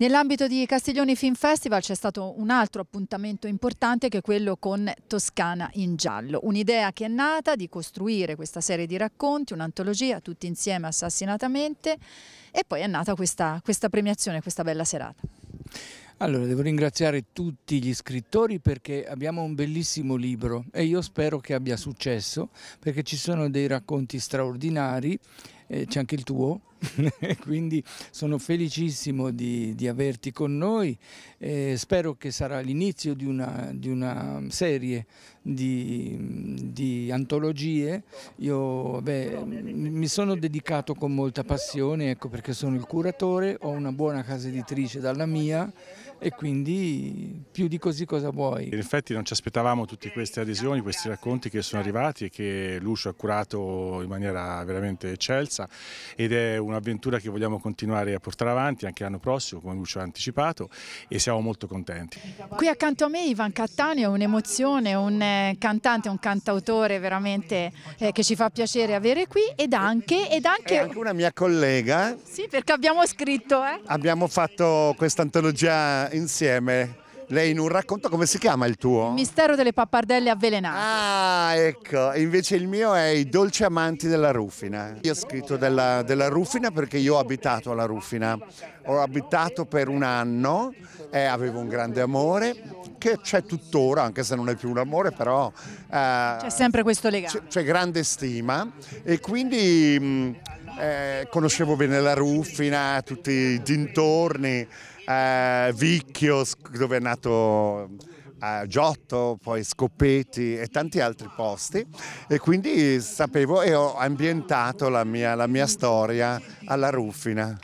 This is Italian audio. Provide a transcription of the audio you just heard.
Nell'ambito di Castiglioni Film Festival c'è stato un altro appuntamento importante che è quello con Toscana in giallo, un'idea che è nata di costruire questa serie di racconti, un'antologia, tutti insieme assassinatamente e poi è nata questa, questa premiazione, questa bella serata. Allora, devo ringraziare tutti gli scrittori perché abbiamo un bellissimo libro e io spero che abbia successo perché ci sono dei racconti straordinari eh, c'è anche il tuo, quindi sono felicissimo di, di averti con noi, eh, spero che sarà l'inizio di una, di una serie di, di, antologie, io beh, mi sono dedicato con molta passione, ecco perché sono il curatore, ho una buona casa editrice dalla mia, e quindi più di così cosa vuoi. In effetti non ci aspettavamo tutte queste adesioni, questi racconti che sono arrivati e che Lucio ha curato in maniera veramente eccelsa ed è un'avventura che vogliamo continuare a portare avanti anche l'anno prossimo come Lucio ha anticipato e siamo molto contenti. Qui accanto a me Ivan Cattaneo è un'emozione, un eh, cantante, un cantautore veramente eh, che ci fa piacere avere qui ed anche, ed anche... anche una mia collega. Sì perché abbiamo scritto. Eh. Abbiamo fatto questa antologia insieme. Lei in un racconto, come si chiama il tuo? Il mistero delle pappardelle avvelenate. Ah, ecco, invece il mio è I dolci amanti della Ruffina. Io ho scritto della, della Ruffina perché io ho abitato alla Ruffina. Ho abitato per un anno e eh, avevo un grande amore che c'è tuttora, anche se non è più un amore, però... Eh, c'è sempre questo legame. C'è grande stima e quindi... Mh, mm, eh, conoscevo bene la Ruffina, tutti i dintorni eh, Vicchio, dove è nato eh, Giotto, poi Scopetti e tanti altri posti e quindi sapevo e ho ambientato la mia, la mia storia alla Ruffina.